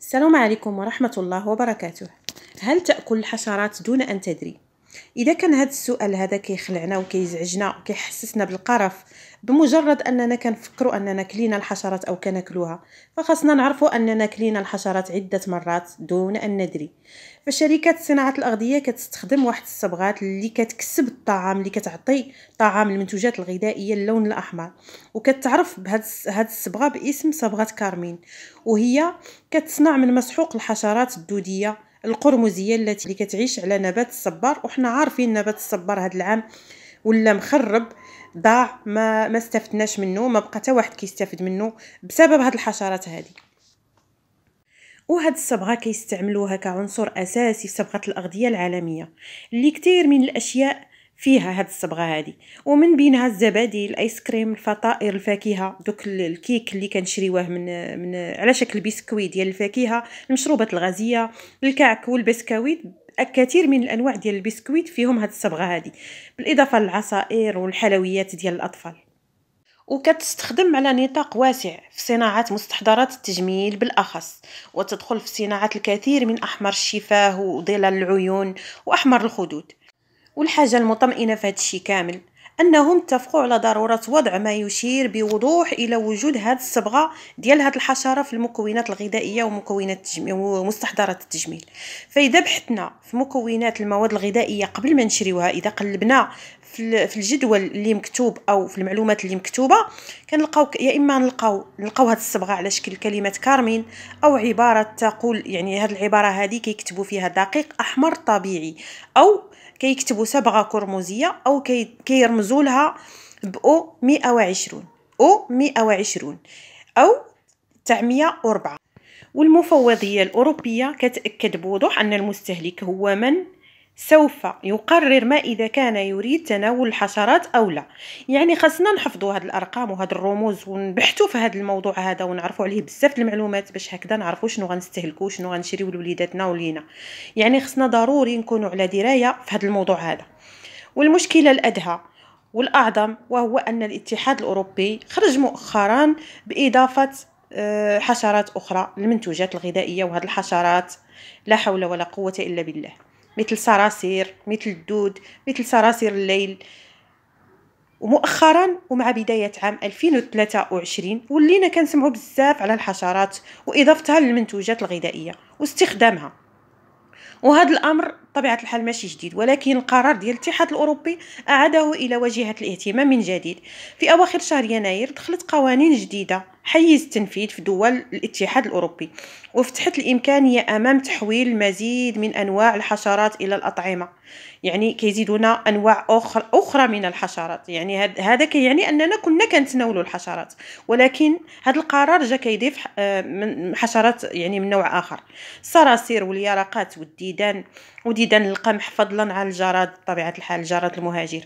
السلام عليكم ورحمة الله وبركاته هل تأكل الحشرات دون أن تدري؟ اذا كان هذا السؤال هذا كيخلعنا وكيزعجنا وكيحسسنا بالقرف بمجرد اننا كنفكروا اننا كلينا الحشرات او كناكلوها فخاصنا نعرفوا اننا كلينا الحشرات عده مرات دون ان ندري فشركات صناعه الاغذيه كتستخدم واحد الصبغات اللي كتكسب الطعام اللي كتعطي طعام المنتوجات الغذائيه اللون الاحمر وكتعرف بهاد الصبغه باسم صبغه كارمين وهي كتصنع من مسحوق الحشرات الدوديه القرمزيه التي كتعيش على نبات الصبار وحنا عارفين نبات الصبار هذا العام ولا مخرب ضاع ما ما استفدناش منه ما بقى حتى واحد كيستافد منه بسبب هاد الحشرات هذه وهاد الصبغه كيستعملوها كعنصر اساسي في صبغه الاغذيه العالميه اللي كثير من الاشياء فيها هاد الصبغه هادي ومن بينها الزبادي الايس كريم الفطائر الفاكهه دوك الكيك اللي كنشريوه من من على شكل بيسكوي ديال الفاكهه المشروبات الغازيه الكعك والبسكويت كثير من الانواع ديال البسكويت فيهم هاد الصبغه هادي بالاضافه للعصائر والحلويات ديال الاطفال وكتستخدم على نطاق واسع في صناعة مستحضرات التجميل بالأخص وتدخل في صناعة الكثير من أحمر الشفاه وظلال العيون وأحمر الخدود والحاجه المطمئنه في هذا الشيء كامل انهم اتفقوا على ضروره وضع ما يشير بوضوح الى وجود هذه الصبغه ديال هذه الحشره في المكونات الغذائيه ومكونات التجميل ومستحضرات التجميل فاذا بحثنا في مكونات المواد الغذائيه قبل ما نشريوها اذا قلبنا في الجدول اللي مكتوب او في المعلومات اللي مكتوبه كنلقاو يا اما نلقاو نلقاو هذه الصبغه على شكل كلمه كارمين او عباره تقول يعني هذه العباره هذه كيكتبوا فيها دقيق احمر طبيعي او كيكتبوا صبغه قرمزيه او كي كيرمزوا لها بأو 120 أو 120 أو 904 والمفوضية الأوروبية كتأكد بوضوح أن المستهلك هو من سوف يقرر ما اذا كان يريد تناول الحشرات او لا يعني خاصنا نحفظوا هاد الارقام وهاد الرموز ونبحثوا في هاد الموضوع هذا ونعرفوا عليه بزاف المعلومات باش هكذا نعرفوا شنو غنستهلكوا شنو غنشريو لوليداتنا ولينا يعني خصنا ضروري نكونوا على درايه في هاد الموضوع هذا والمشكله الادهى والاعظم وهو ان الاتحاد الاوروبي خرج مؤخرا باضافه آه، حشرات اخرى للمنتوجات الغذائيه وهذه الحشرات لا حول ولا قوه الا بالله مثل صراصير مثل الدود مثل صراصير الليل ومؤخرا ومع بداية عام 2023 ولينا كنسمعوا بزاف على الحشرات وإضافتها للمنتوجات الغذائية واستخدامها وهذا الامر بطبيعه الحال ماشي جديد ولكن القرار ديال الاتحاد الاوروبي اعاده الى واجهه الاهتمام من جديد في اواخر شهر يناير دخلت قوانين جديده حيز التنفيذ في دول الاتحاد الأوروبي وفتحت الإمكانية أمام تحويل المزيد من أنواع الحشرات إلى الأطعمة يعني كيزيدونا أنواع أخرى, أخرى من الحشرات يعني هذا كيعني أننا كنا كنتناول الحشرات ولكن هذا القرار جا كيضيف آه، من حشرات يعني من نوع آخر الصراصير واليرقات والديدان وديدان القمح فضلا عن الجراد بطبيعة الحال الجراد المهاجر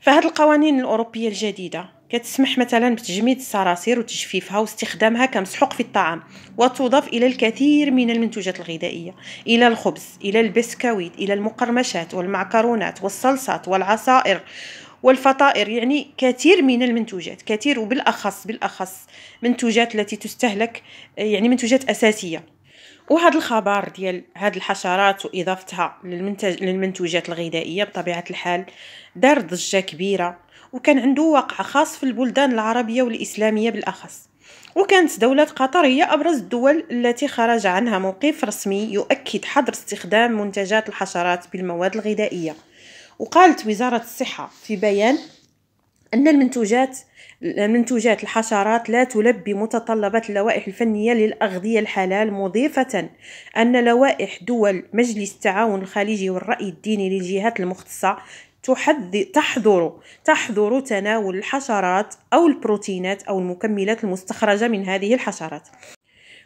فهاد القوانين الأوروبية الجديدة كتسمح مثلا بتجميد الصراصير وتجفيفها واستخدامها كمسحوق في الطعام وتضاف الى الكثير من المنتوجات الغذائيه الى الخبز الى البسكويت الى المقرمشات والمعكرونات والصلصات والعصائر والفطائر يعني كثير من المنتوجات كثير وبالاخص بالاخص منتوجات التي تستهلك يعني منتوجات اساسيه وهذا الخبر ديال هاد الحشرات واضافتها للمنتج للمنتوجات الغذائيه بطبيعه الحال دار ضجه كبيره وكان عنده واقع خاص في البلدان العربية والإسلامية بالأخص وكانت دولة قطر هي أبرز الدول التي خرج عنها موقف رسمي يؤكد حظر استخدام منتجات الحشرات بالمواد الغذائية وقالت وزارة الصحة في بيان أن المنتوجات منتوجات الحشرات لا تلبي متطلبات اللوائح الفنية للأغذية الحلال مضيفة أن لوائح دول مجلس التعاون الخليجي والرأي الديني للجهات المختصة تحظر تحظر تناول الحشرات أو البروتينات أو المكملات المستخرجة من هذه الحشرات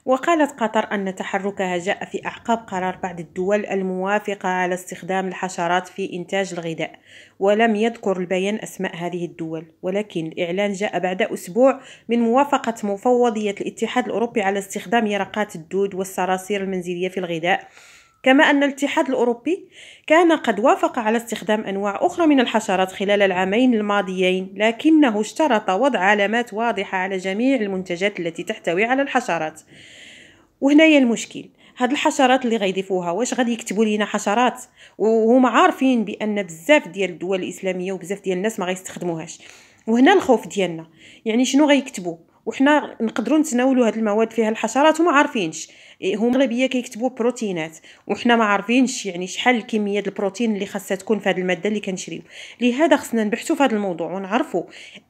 وقالت قطر أن تحركها جاء في أعقاب قرار بعض الدول الموافقة على استخدام الحشرات في إنتاج الغذاء ولم يذكر البيان أسماء هذه الدول ولكن الإعلان جاء بعد أسبوع من موافقة مفوضية الاتحاد الأوروبي على استخدام يرقات الدود والصراصير المنزلية في الغذاء كما أن الاتحاد الأوروبي كان قد وافق على استخدام أنواع أخرى من الحشرات خلال العامين الماضيين لكنه اشترط وضع علامات واضحة على جميع المنتجات التي تحتوي على الحشرات وهنايا المشكل هاد الحشرات اللي غيضيفوها واش غادي يكتبوا لينا حشرات وهما عارفين بان بزاف ديال الدول الاسلاميه وبزاف ديال الناس ما غيستخدموهاش وهنا الخوف ديالنا يعني شنو غيكتبوا وحنا نقدروا نتناولوا هاد المواد فيها الحشرات وما عارفينش إيه، هما الاغلبيه كيكتبوا بروتينات وحنا ما عارفينش يعني شحال الكميه البروتين اللي خاصها تكون في هاد الماده اللي كنشريو لهذا خصنا نبحثوا في هاد الموضوع ونعرفوا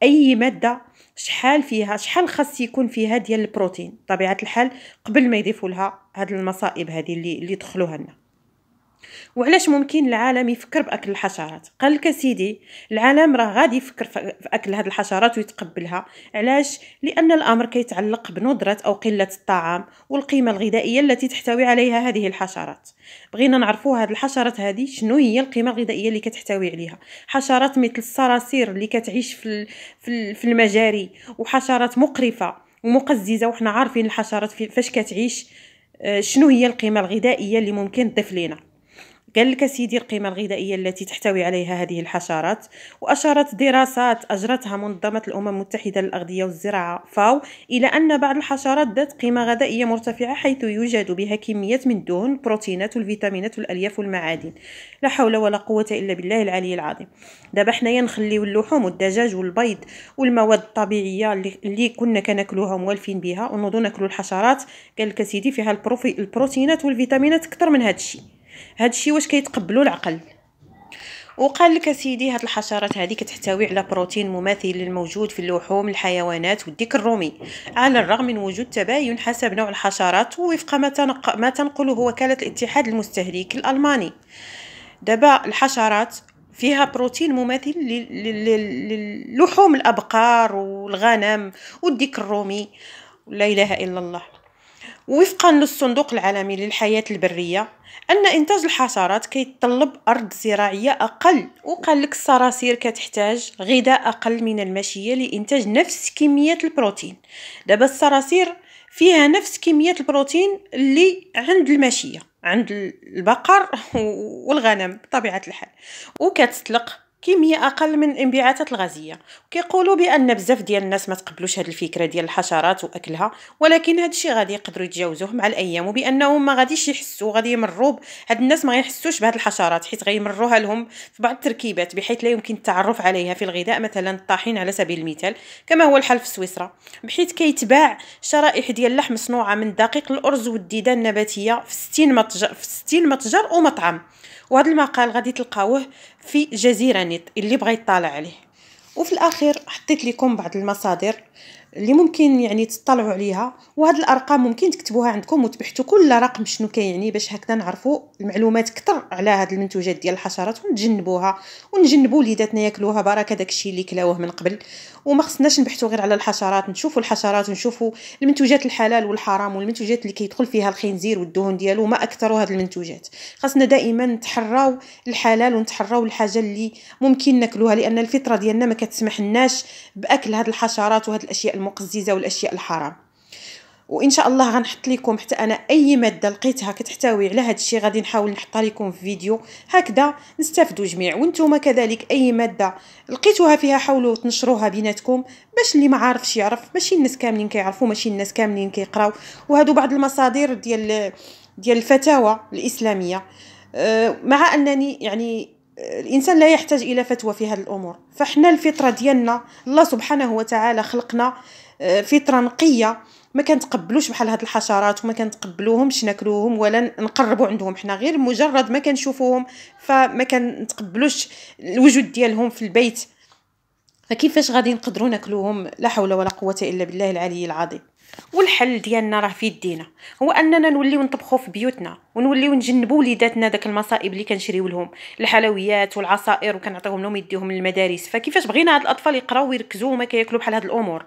اي ماده شحال فيها شحال خاص يكون فيها ديال البروتين طبيعه الحال قبل ما يضيفوا لها هاد المصائب هذه اللي اللي دخلوها لنا وعلاش ممكن العالم يفكر باكل الحشرات قال لك سيدي العالم راه غادي يفكر في اكل هاد الحشرات ويتقبلها علاش لان الامر كيتعلق بندره او قله الطعام والقيمه الغذائيه التي تحتوي عليها هذه الحشرات بغينا نعرفوا هاد الحشرات هذه شنو هي القيمه الغذائيه اللي كتحتوي عليها حشرات مثل الصراصير اللي كتعيش في في المجاري وحشرات مقرفه ومقززه وحنا عارفين الحشرات فاش كتعيش آه، شنو هي القيمه الغذائيه اللي ممكن تضيف لينا قال لك سيدي القيمة الغذائية التي تحتوي عليها هذه الحشرات وأشارت دراسات أجرتها منظمة الأمم المتحدة للأغذية والزراعة فاو إلى أن بعض الحشرات ذات قيمة غذائية مرتفعة حيث يوجد بها كمية من الدهون البروتينات والفيتامينات والألياف والمعادن لا حول ولا قوة إلا بالله العلي العظيم دابا حنايا نخليو اللحوم والدجاج والبيض والمواد الطبيعية اللي كنا كناكلوها موالفين بها ونوضو ناكلو الحشرات قال لك سيدي فيها البروتينات والفيتامينات أكثر من هذا الشيء هذا الشيء واش كيتقبلوا العقل وقال لك سيدي هاد الحشرات هذه كتحتوي على بروتين مماثل للموجود في اللحوم الحيوانات والديك الرومي على الرغم من وجود تباين حسب نوع الحشرات ووفق ما, تنق... ما تنقله وكالة الاتحاد المستهلك الألماني دابا الحشرات فيها بروتين مماثل للحوم الأبقار والغنم والديك الرومي لا إله إلا الله وفقا للصندوق العالمي للحياة البرية أن إنتاج الحشرات كيتطلب أرض زراعية أقل وقال لك الصراصير كتحتاج غذاء أقل من الماشية لإنتاج نفس كمية البروتين دابا الصراصير فيها نفس كمية البروتين اللي عند الماشية عند البقر والغنم بطبيعة الحال وكتطلق كميه اقل من الانبعاثات الغازيه وكيقولوا بان بزاف ديال الناس ما تقبلوش هذه الفكره ديال الحشرات واكلها ولكن هذا الشيء غادي يقدروا يتجاوزوه مع الايام وبانهم ما غاديش يحسوا غادي يمروا هاد الناس ما يحسوش بهاد الحشرات حيت غيمروها لهم في بعض التركيبات بحيث لا يمكن التعرف عليها في الغذاء مثلا الطحين على سبيل المثال كما هو الحال في سويسرا بحيث كيتباع شرائح ديال اللحم مصنوعه من دقيق الارز والديدان النباتيه في 60 متجر في 60 متجر ومطعم وهذا المقال غادي تلقاوه في جزيره نت اللي بغى يطالع عليه وفي الاخير حطيت لكم بعض المصادر اللي ممكن يعني تطلعوا عليها وهاد الارقام ممكن تكتبوها عندكم وتبحثوا كل رقم شنو كيعني باش هكذا نعرفوا المعلومات اكثر على هاد المنتوجات ديال الحشرات ونتجنبوها ونجنبوا وليداتنا ياكلوها بركه داكشي اللي كلاوه من قبل وما خصناش نبحثوا غير على الحشرات نشوفوا الحشرات ونشوفوا المنتوجات الحلال والحرام والمنتوجات اللي كيدخل فيها الخنزير والدهون ديالو ما اكثر هاد المنتوجات خاصنا دائما نتحراو الحلال ونتحراو الحاجه اللي ممكن ناكلوها لان الفطره ديالنا ما كتسمح لناش باكل هاد الحشرات وهاد الاشياء المقززه والاشياء الحرام وان شاء الله غنحط لكم حتى انا اي ماده لقيتها كتحتوي على هذا الشيء غادي نحاول نحطها لكم في فيديو هكذا نستافدوا جميع وانتم كذلك اي ماده لقيتوها فيها حاولوا تنشروها بيناتكم باش اللي ما عارفش يعرف ماشي الناس كاملين كيعرفوا ماشي الناس كاملين كيقراو وهادو بعض المصادر ديال ديال الفتاوى الاسلاميه أه، مع انني يعني الانسان لا يحتاج الى فتوى في هذه الامور فحنا الفطره ديالنا الله سبحانه وتعالى خلقنا آه، فطره نقيه ما كنتقبلوش بحال هاد الحشرات وما كنتقبلوهمش ناكلوهم ولا نقربوا عندهم حنا غير مجرد ما كنشوفوهم فما كنتقبلوش الوجود ديالهم في البيت فكيفاش غادي نقدروا ناكلوهم لا حول ولا قوه الا بالله العلي العظيم والحل ديالنا راه في يدينا هو اننا نوليو نطبخو في بيوتنا ونوليو نجنبوا وليداتنا داك المصائب اللي كنشريو لهم الحلويات والعصائر وكنعطيوهم لهم يديهم للمدارس فكيفاش بغينا هاد الاطفال يقراو ويركزوا وما كياكلوا بحال هاد الامور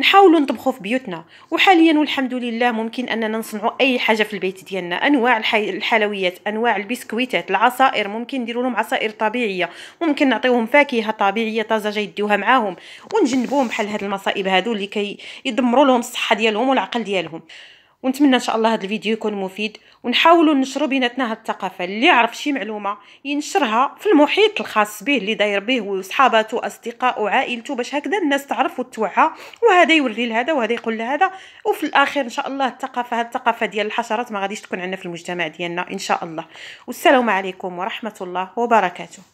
نحاولوا نطبخوا في بيوتنا وحاليا والحمد لله ممكن اننا نصنعوا اي حاجه في البيت ديالنا انواع الحلويات انواع البسكويتات العصائر ممكن نديروا لهم عصائر طبيعيه ممكن نعطيوهم فاكهه طبيعيه طازجه يديوها معاهم ونجنبوهم بحال هاد المصائب هادو اللي كيدمروا كي لهم الصحه ديالهم والعقل ديالهم ونتمنى ان شاء الله هذا الفيديو يكون مفيد ونحاولوا نشروا بيناتنا هذه الثقافه اللي يعرف شي معلومه ينشرها في المحيط الخاص به اللي داير به وصحاباته واصدقائه وعائلته باش هكذا الناس تعرف وتوعى وهذا يوري لهذا وهذا يقول لهذا وفي الاخير ان شاء الله الثقافه هذه الثقافه ديال الحشرات ما غاديش تكون عندنا في المجتمع ديالنا ان شاء الله والسلام عليكم ورحمه الله وبركاته